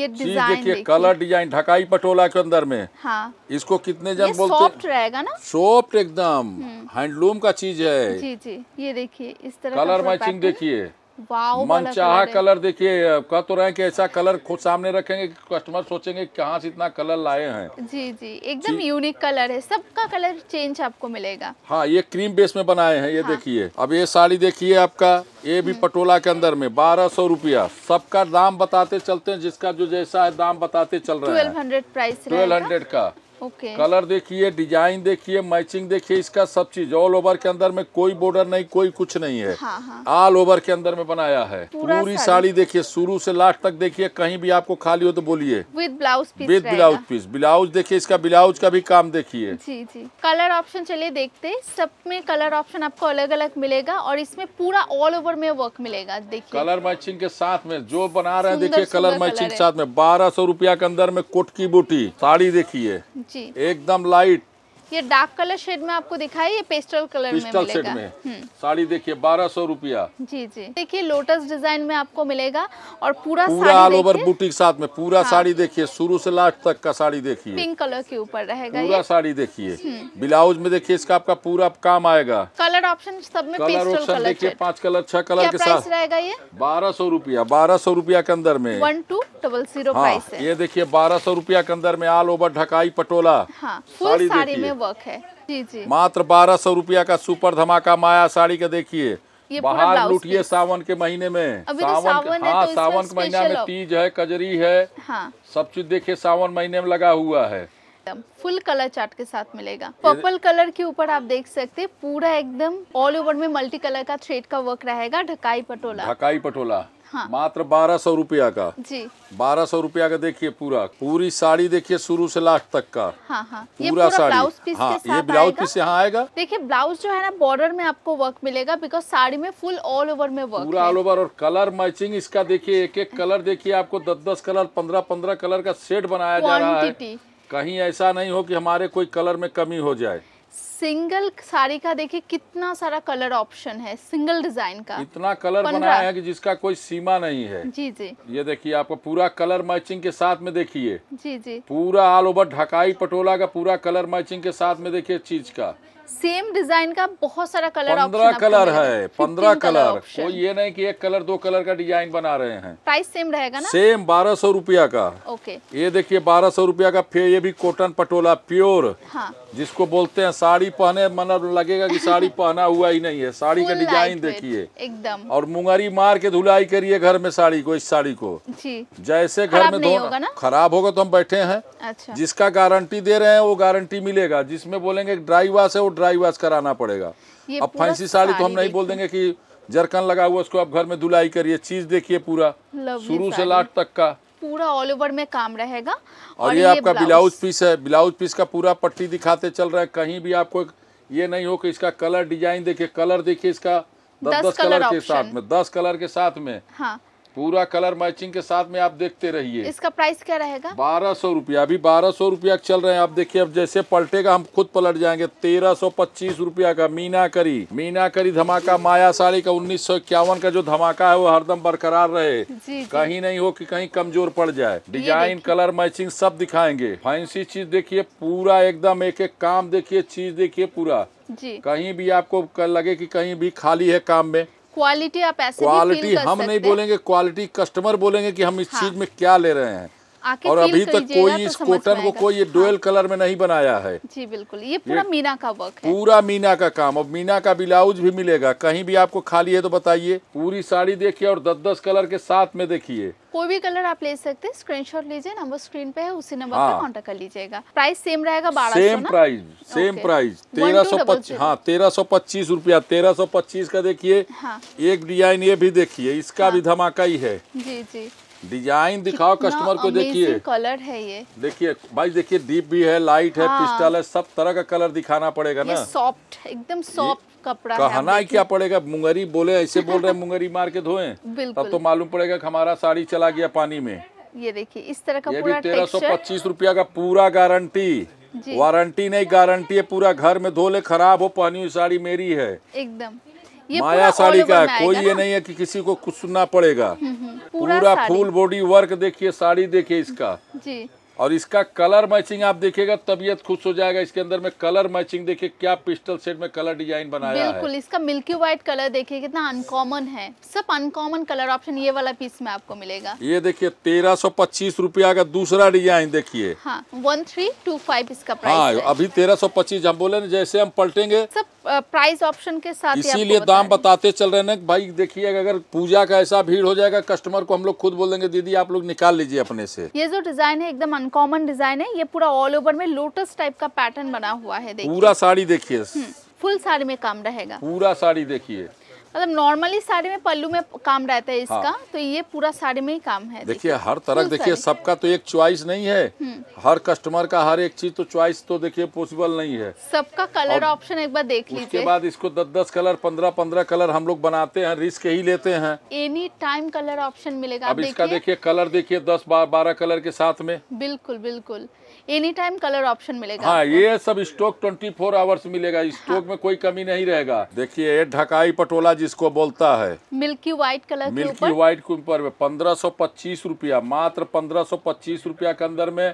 ये देखिए कलर डिजाइन ढकाई पटोला के अंदर में हाँ। इसको कितने जन बोलते सॉफ्ट रहेगा ना सॉफ्ट एकदम हैंडलूम हम्म। का चीज है जी जी ये देखिए इस तरह कलर मैचिंग देखिए मनचाहा कलर देखिए कह तो रहे हैं कि ऐसा कलर खुद सामने रखेंगे कि कस्टमर सोचेंगे कहाँ से इतना कलर लाए हैं जी जी एकदम यूनिक कलर है सबका कलर चेंज आपको मिलेगा हाँ ये क्रीम बेस में बनाए हैं ये हाँ। देखिए अब ये साड़ी देखिए आपका ये भी हम्म। पटोला के अंदर में बारह सौ रूपया सबका दाम बताते चलते हैं जिसका जो जैसा है दाम बताते चल रहे twelve hundred price twelve hundred का ओके कलर देखिए डिजाइन देखिए मैचिंग देखिए इसका सब चीज ऑल ओवर के अंदर में कोई बॉर्डर नहीं कोई कुछ नहीं है हाँ, हाँ। ऑल ओवर के अंदर में बनाया है पूरी साड़ी देखिए शुरू से लास्ट तक देखिए कहीं भी आपको खाली हो तो बोलिए with blouse piece with blouse piece blouse देखिए इसका ब्लाउज का भी काम देखिए जी जी कलर ऑप्शन चलिए देखते सब में कलर ऑप्शन आपको अलग अलग मिलेगा और इसमें पूरा ऑल ओवर में वर्क मिलेगा देखिए कलर मैचिंग के साथ में जो बना रहे हैं देखिए कलर मैचिंग साथ में बारह सौ रुपया के अंदर में कोट की बूटी साड़ी देखिए जी एकदम लाइट ये डार्क कलर शेड में आपको दिखाई ये पेस्टल कलर पेस्टल में मिलेगा में। हम्म। साड़ी देखिए बारह सौ रूपया जी जी देखिए लोटस डिजाइन में आपको मिलेगा और पूरा पूरा ऑल ओवर बुटीक साथ में पूरा हाँ। साड़ी देखिए शुरू से लास्ट तक का साड़ी देखिए पिंक कलर के ऊपर रहेगा पूरा साड़ी देखिए हम्म। ब्लाउज में देखिए इसका आपका पूरा काम आएगा कलर ऑप्शन सब में कलर ऑप्शन देखिए पाँच कलर छह कलर के साथ रहेगा ये बारह सौ रूपया बारह सौ रूपया के अंदर में वन टू डबल जीरो ये देखिए बारह सौ रूपया के अंदर में ऑल ओवर ढकाई पटोला हाँ, साड़ी में वर्क है जी जी मात्र बारह सौ रूपया का सुपर धमाका माया साड़ी का देखिए बाहर लुटिए सावन के महीने में अभी सावन, तो सावन हाँ तो सावन के तो हाँ, महीना में तीज है कजरी है हाँ। सब चीज देखिए सावन महीने में लगा हुआ है फुल कलर चार्ट के साथ मिलेगा पर्पल कलर के ऊपर आप देख सकते हैं पूरा एकदम ऑल ओवर में मल्टी कलर का थ्रेड का वर्क रहेगा ढकाई पटोला ढकाई पटोला हाँ। मात्र बारह सौ रूपया का बारह सौ रूपया का देखिए पूरा पूरी साड़ी देखिए शुरू से लास्ट तक का हाँ, हाँ। पूरा, साड़ी ब्लाउज हाँ, ये ब्लाउज पीस यहाँ आएगा देखिए ब्लाउज जो है ना बॉर्डर में आपको वर्क मिलेगा बिकॉज साड़ी में फुल ऑल ओवर में वर्क पूरा ऑल ओवर और कलर मैचिंग इसका देखिए एक एक कलर देखिए आपको दस दस कलर पंद्रह पंद्रह कलर का सेट बनाया जा रहा है कहीं ऐसा नहीं हो कि हमारे कोई कलर में कमी हो जाए सिंगल साड़ी का देखिए कितना सारा कलर ऑप्शन है सिंगल डिजाइन का इतना कलर बनाया है कि जिसका कोई सीमा नहीं है जी जी ये देखिए आपको पूरा कलर मैचिंग के साथ में देखिए जी जी पूरा ऑल ओवर ढकाई पटोला का पूरा कलर मैचिंग के साथ में देखिए चीज का सेम डिजाइन का बहुत सारा कलर पंद्रह कलर है पंद्रह कलर कोई ये नहीं कि एक कलर दो कलर का डिजाइन बना रहे हैं प्राइस सेम रहेगा ना सेम बारह सौ रूपया का ओके ये देखिए बारह सौ रूपया का ये भी कॉटन पटोला प्योर हाँ जिसको बोलते हैं साड़ी पहने मतलब लगेगा कि साड़ी पहना हुआ ही नहीं है साड़ी का डिजाइन देखिए एकदम और मुंगरी मार के धुलाई करिए घर में साड़ी को इस साड़ी को जी जैसे घर में धोना खराब होगा तो हम बैठे हैं अच्छा जिसका गारंटी दे रहे हैं वो गारंटी मिलेगा जिसमें बोलेंगे ड्राई वाश है वो ड्राई वाश कराना पड़ेगा अब फैंसी साड़ी तो हम नहीं बोल देंगे की जरकन लगा हुआ उसको आप घर में धुलाई करिए चीज देखिए पूरा शुरू से लाट तक का पूरा ऑल ओवर में काम रहेगा और, ये, ये आपका ब्लाउज पीस है ब्लाउज पीस का पूरा पट्टी दिखाते चल रहा है कहीं भी आपको ये नहीं हो कि इसका कलर डिजाइन देखिए कलर देखिए इसका दस, दस, दस कलर, कलर के साथ में दस कलर के साथ में हाँ पूरा कलर मैचिंग के साथ में आप देखते रहिए इसका प्राइस क्या रहेगा बारह सौ रूपया अभी बारह सौ रूपया चल रहे हैं आप देखिए अब जैसे पलटेगा हम खुद पलट जाएंगे तेरह सौ पच्चीस रूपया का मीना करी मीना करी धमाका माया साड़ी का उन्नीस सौ इक्यावन का जो धमाका है वो हरदम बरकरार रहे जी, कहीं नहीं हो की कहीं कमजोर पड़ जाए डिजाइन कलर मैचिंग सब दिखाएंगे फैंसी चीज देखिए पूरा एकदम एक एक काम देखिए चीज देखिए पूरा जी कहीं भी आपको लगे कि कहीं भी खाली है काम में क्वालिटी आप ऐसे क्वालिटी हम नहीं बोलेंगे क्वालिटी कस्टमर बोलेंगे कि हम इस हाँ। चीज में क्या ले रहे हैं और अभी तक कोई तो इस कॉटन को कोई ये डुअल हाँ। कलर में नहीं बनाया है जी बिल्कुल ये पूरा मीना का वर्क है पूरा मीना का काम और मीना का ब्लाउज भी मिलेगा कहीं भी आपको खाली है तो बताइए पूरी साड़ी देखिए और दस दस कलर के साथ में देखिए कोई भी कलर आप ले सकते हैं स्क्रीनशॉट लीजिए नंबर स्क्रीन पे है उसी नंबर हाँ। पर कांटेक्ट कर लीजिएगा प्राइस सेम रहेगा बारह सेम प्राइस सेम प्राइस तेरह सौ पच्चीस हाँ तेरह सौ पच्चीस रूपया तेरह सौ पच्चीस का देखिए हाँ। एक डिजाइन ये भी देखिए इसका हाँ। भी धमाका ही है जी जी डिजाइन दिखाओ कस्टमर को देखिए कलर है ये देखिए भाई देखिए डीप भी है लाइट है पिस्टल हाँ। है सब तरह का कलर दिखाना पड़ेगा ना सॉफ्ट एकदम सॉफ्ट कपड़ा कहना है क्या पड़ेगा मुंगरी बोले ऐसे बोल रहे मुंगरी मार के धोए तब तो मालूम पड़ेगा हमारा साड़ी चला गया पानी में ये देखिए इस तरह का ये भी तेरह सौ पच्चीस रूपया का पूरा गारंटी वारंटी नहीं गारंटी है पूरा घर में धो ले खराब हो पहनी हुई साड़ी मेरी है एकदम माया साड़ी का कोई ये नहीं है कि किसी को कुछ सुनना पड़ेगा हम्म, हम्म, पूरा फुल बॉडी वर्क देखिए साड़ी देखिए इसका जी और इसका कलर मैचिंग आप देखिएगा तबियत खुश हो जाएगा इसके अंदर में कलर मैचिंग देखिए क्या पिस्टल सेट में कलर डिजाइन बनाया बिल्कुल है। इसका मिल्की व्हाइट कलर देखिए कितना अनकॉमन है सब अनकॉमन कलर ऑप्शन ये वाला पीस में आपको मिलेगा ये देखिए तेरह सौ पच्चीस रूपया का दूसरा डिजाइन देखिए वन थ्री टू फाइव इसका प्राइस हाँ, अभी तेरह सौ पच्चीस हम बोले जैसे हम पलटेंगे सब प्राइस ऑप्शन के साथ इसीलिए दाम बताते चल रहे ना भाई देखिए अगर पूजा का ऐसा भीड़ हो जाएगा कस्टमर को हम लोग खुद बोल देंगे दीदी आप लोग निकाल लीजिए अपने से ये जो डिजाइन है एकदम अनकॉमन डिजाइन है ये पूरा ऑल ओवर में लोटस टाइप का पैटर्न बना हुआ है पूरा साड़ी देखिए फुल हम्म, साड़ी में काम रहेगा पूरा साड़ी देखिए मतलब नॉर्मली साड़ी में पल्लू में काम रहता है इसका हाँ। तो ये पूरा साड़ी में ही काम है देखिए हर तरह देखिए सबका तो एक चॉइस नहीं है हम्म। हर कस्टमर का हर एक चीज तो चॉइस तो देखिए पॉसिबल नहीं है सबका कलर ऑप्शन एक बार देख लीजिए उसके बाद इसको दस दस कलर पंद्रह पंद्रह कलर हम लोग बनाते हैं रिस्क ही लेते हैं एनी टाइम कलर ऑप्शन मिलेगा अब इसका देखिये कलर देखिये दस बारह कलर के साथ में बिल्कुल बिल्कुल एनी टाइम कलर ऑप्शन मिलेगा हाँ ये सब स्टॉक 24 फोर आवर्स मिलेगा स्टॉक हाँ। में कोई कमी नहीं रहेगा देखिए ये ढकाई पटोला जिसको बोलता है milky white colour milky white के ऊपर पंद्रह सौ पच्चीस रूपया मात्र पंद्रह सौ पच्चीस रूपया के अंदर में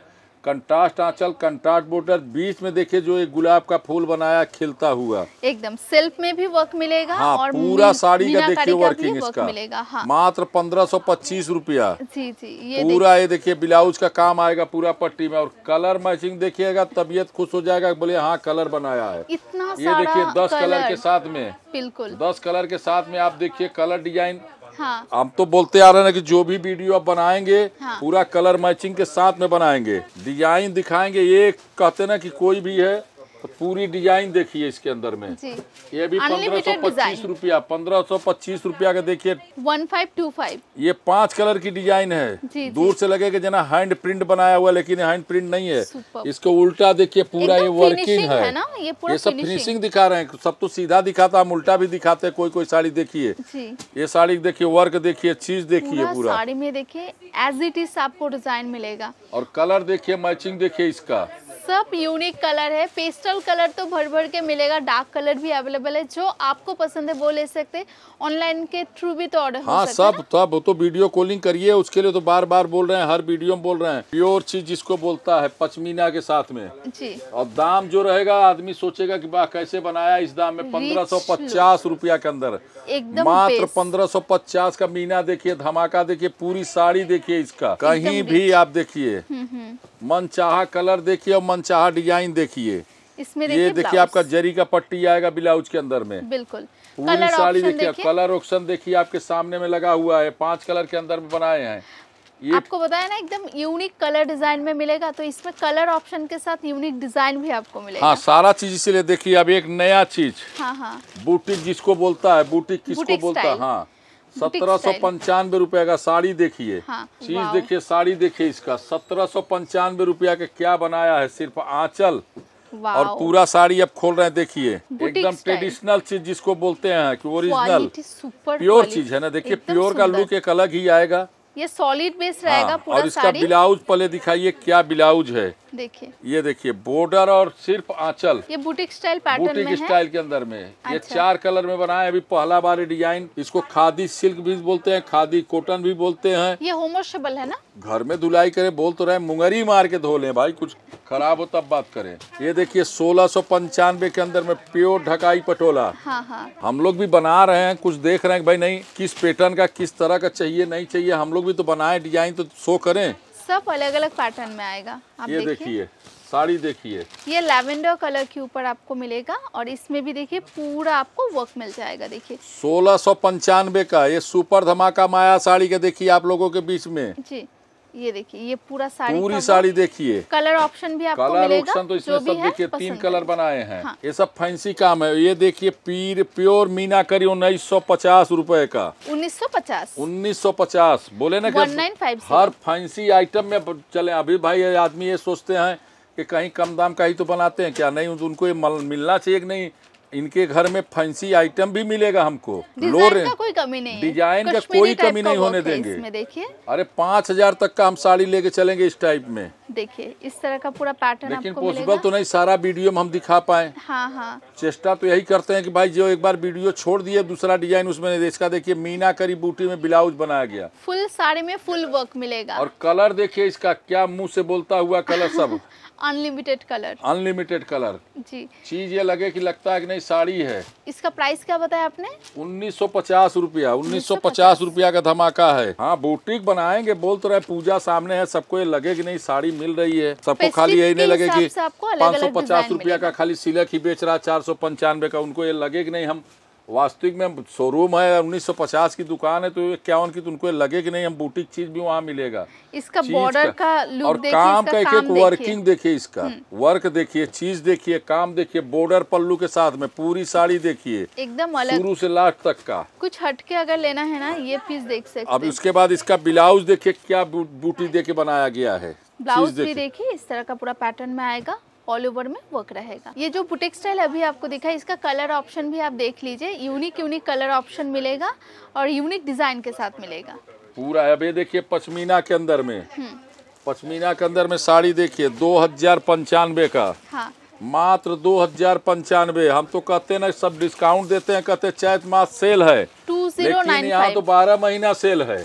कंट्रास्ट आंचल हाँ, कंट्रास्ट बॉर्डर बीच में देखिए जो एक गुलाब का फूल बनाया खिलता हुआ एकदम सेल्फ में भी वर्क मिलेगा हाँ, और पूरा साड़ी का देखिए वर्किंग इसका मिलेगा हाँ। मात्र पंद्रह सौ पच्चीस रूपया जी जी ये पूरा ये देखिए ब्लाउज का काम आएगा पूरा पट्टी में और कलर मैचिंग देखिएगा तबियत खुश हो जाएगा बोले हाँ कलर बनाया है इतना ये देखिए दस कलर के साथ में बिल्कुल दस कलर के साथ में आप देखिए कलर डिजाइन हाँ। हम तो बोलते आ रहे हैं कि जो भी वीडियो आप बनाएंगे हाँ। पूरा कलर मैचिंग के साथ में बनाएंगे डिजाइन दिखाएंगे ये कहते ना कि कोई भी है तो पूरी डिजाइन देखिए इसके अंदर में ये भी पंद्रह सौ पच्चीस रूपया पंद्रह सौ पच्चीस रूपया का देखिए वन फाइव टू फाइव ये पांच कलर की डिजाइन है दूर से लगेगा जना हैंड प्रिंट बनाया हुआ लेकिन हैंड प्रिंट नहीं है इसको उल्टा देखिए पूरा ये वर्किंग है, है ये, ये सब फिनिशिंग दिखा रहे हैं सब तो सीधा दिखाता हम उल्टा भी दिखाते है कोई कोई साड़ी देखिए ये साड़ी देखिये वर्क देखिए चीज देखिए पूरा साड़ी में देखिये एज इट इज आपको डिजाइन मिलेगा और कलर देखिए मैचिंग देखिए इसका सब यूनिक कलर है पेस्टल कलर तो भर भर के मिलेगा डार्क कलर भी अवेलेबल है जो आपको पसंद है वो ले सकते ऑनलाइन के थ्रू भी तो ऑर्डर हाँ सब तब तो वीडियो कॉलिंग करिए उसके लिए तो बार बार बोल रहे हैं हर वीडियो में बोल रहे हैं प्योर चीज जिसको बोलता है पचमीना के साथ में जी और दाम जो रहेगा आदमी सोचेगा की वाह कैसे बनाया इस दाम में पंद्रह सौ पचास रूपया के अंदर मात्र पंद्रह सौ पचास का मीना देखिए धमाका देखिए पूरी साड़ी देखिए इसका कहीं भी आप देखिए हम्म, हम्म। मन कलर देखिए और मन डिजाइन देखिए इसमें ये देखिए आपका जरी का पट्टी आएगा ब्लाउज के अंदर में बिल्कुल पूरी साड़ी देखिए कलर ऑप्शन देखिए आपके सामने में लगा हुआ है पांच कलर के अंदर में बनाए हैं ये आपको बताया ना एकदम यूनिक कलर डिजाइन में मिलेगा तो इसमें कलर ऑप्शन के साथ यूनिक डिजाइन भी आपको मिलेगा हाँ सारा चीज इसीलिए देखिए अब एक नया चीज हाँ हाँ बुटीक जिसको बोलता है बुटीक किसको बोलता है हाँ सत्रह सौ पंचानवे रूपए का साड़ी देखिए हाँ, चीज देखिए साड़ी देखिए इसका सत्रह सौ पंचानवे रूपया का क्या बनाया है सिर्फ आंचल और पूरा साड़ी अब खोल रहे हैं देखिए एकदम ट्रेडिशनल चीज जिसको बोलते हैं कि ओरिजिनल प्योर चीज है ना देखिए प्योर का लुक एक अलग ही आएगा ये सॉलिड बेस रहेगा हाँ, और इसका ब्लाउज पहले दिखाइए क्या ब्लाउज है देखिए ये देखिए बॉर्डर और सिर्फ आंचल ये boutique style pattern boutique style के अंदर में अच्छा। ये चार कलर में बनाए अभी पहला बार डिजाइन इसको खादी सिल्क भी बोलते हैं खादी कॉटन भी बोलते हैं ये होमोशेबल है ना घर में धुलाई करे बोल तो रहे मुंगरी मार के धो ले भाई कुछ खराब हो तब बात करे ये देखिए सोलह सौ पंचानवे के अंदर में प्योर ढकाई पटोला हाँ, हाँ। हम लोग भी बना रहे हैं कुछ देख रहे हैं भाई नहीं किस पैटर्न का किस तरह का चाहिए नहीं चाहिए हम लोग भी तो बनाए डिजाइन तो शो करें सब अलग अलग पैटर्न में आएगा आप ये देखिए साड़ी देखिए ये लेवेंडर कलर के ऊपर आपको मिलेगा और इसमें भी देखिए पूरा आपको वर्क मिल जाएगा देखिए सोलह सौ पंचानवे का ये सुपर धमाका माया साड़ी का देखिए आप लोगों के बीच में जी ये देखिए ये पूरा साड़ी पूरी साड़ी देखिए कलर ऑप्शन भी आपको कलर ऑप्शन तो इसमें सब देखिए तीन कलर बनाए हैं हाँ। ये सब फैंसी काम है ये देखिए पीर प्योर मीना करी उन्नीस सौ पचास रूपए का उन्नीस सौ पचास उन्नीस सौ पचास बोले ना फाइव हर फैंसी आइटम में चले अभी भाई आदमी ये सोचते हैं कि कहीं कम दाम का ही तो बनाते हैं क्या नहीं उनको ये मिलना चाहिए नहीं इनके घर में फैंसी आइटम भी मिलेगा हमको लो रेंज कोई कमी नहीं डिजाइन का कोई कमी नहीं होने देंगे देखिए अरे पाँच हजार तक का हम साड़ी लेके चलेंगे इस टाइप में देखिए इस तरह का पूरा पैटर्न लेकिन पॉसिबल तो नहीं सारा वीडियो में हम दिखा पाए हाँ हाँ चेष्टा तो यही करते हैं कि भाई जो एक बार वीडियो छोड़ दिए दूसरा डिजाइन उसमें इसका देखिए मीना करी बूटी में ब्लाउज बनाया गया फुल साड़ी में फुल वर्क मिलेगा और कलर देखिए इसका क्या मुँह से बोलता हुआ कलर सब अनलिमिटेड कलर अनलिमिटेड कलर जी चीज ये लगे कि लगता है कि नहीं साड़ी है इसका प्राइस क्या बताया आपने उन्नीस सौ पचास रूपया उन्नीस सौ पचास रूपया का धमाका है हाँ बुटीक बनाएंगे बोल तो रहे पूजा सामने है सबको ये लगे कि नहीं साड़ी मिल रही है सबको खाली यही नहीं लगे की पाँच सौ पचास रूपया का खाली सिलक ही बेच रहा है चार सौ पंचानवे का उनको ये लगे की नहीं हम वास्तविक में शोरूम है पचास की दुकान है तो क्या उनकी तुमको तो लगे कि नहीं हम बुटीक चीज भी वहाँ मिलेगा इसका बॉर्डर का, का लुक और काम का एक एक वर्किंग देखिए इसका वर्क हम्म। देखिए चीज देखिए काम देखिए बॉर्डर पल्लू के साथ में पूरी साड़ी देखिए एकदम शुरू से लास्ट तक का कुछ हटके अगर लेना है ना ये पीस देख सकते अब उसके बाद इसका ब्लाउज देखिए क्या बूटी दे के बनाया गया है ब्लाउज भी देखिए इस तरह का पूरा पैटर्न में आएगा ऑल ओवर में वर्क रहेगा ये जो बुटेक स्टाइल अभी आपको दिखा है इसका कलर ऑप्शन भी आप देख लीजिए यूनिक यूनिक कलर ऑप्शन मिलेगा और यूनिक डिजाइन के साथ मिलेगा पूरा अभी देखिए पश्मीना के अंदर में हम्म। पश्मीना के अंदर में साड़ी देखिए दो हजार पंचानवे का हाँ। मात्र दो हजार पंचानवे हम तो कहते ना सब डिस्काउंट देते हैं कहते चैत मास सेल है लेकिन यहाँ तो बारह महीना सेल है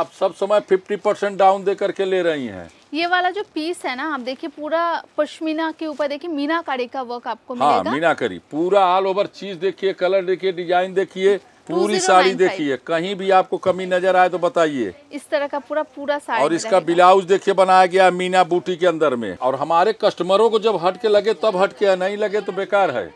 आप सब समय फिफ्टी परसेंट डाउन दे करके ले रही हैं ये वाला जो पीस है ना आप देखिए पूरा पश्मीना के ऊपर देखिए मीनाकारी का वर्क आपको हाँ, मिलेगा मीनाकारी पूरा ऑल ओवर चीज देखिए कलर देखिए डिजाइन देखिए पूरी साड़ी देखिए कहीं भी आपको कमी नजर आए तो बताइए इस तरह का पूरा पूरा साड़ी और इसका ब्लाउज देखिए बनाया गया मीना बूटी के अंदर में और हमारे कस्टमरों को जब हटके लगे तब हटके है नहीं लगे तो बेकार है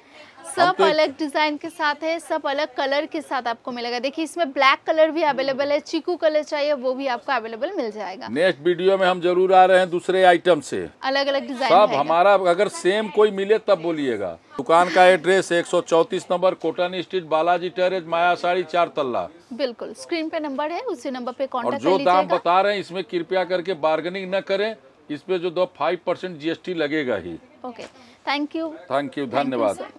सब तो अलग डिजाइन के साथ है सब अलग कलर के साथ आपको मिलेगा देखिए इसमें ब्लैक कलर भी अवेलेबल है चीकू कलर चाहिए वो भी आपको अवेलेबल मिल जाएगा नेक्स्ट वीडियो में हम जरूर आ रहे हैं दूसरे आइटम से अलग अलग डिजाइन सब हमारा अगर सेम कोई मिले तब बोलिएगा दुकान का एड्रेस एक number cotton street Balaji terrace Maya sari चार तल्ला बिल्कुल स्क्रीन पे नंबर है उसी नंबर पे कौन जो दाम बता रहे हैं इसमें कृपया करके बार्गेनिंग न करें इस पे जो दो फाइव परसेंट जीएसटी लगेगा ही okay thank you thank you धन्यवाद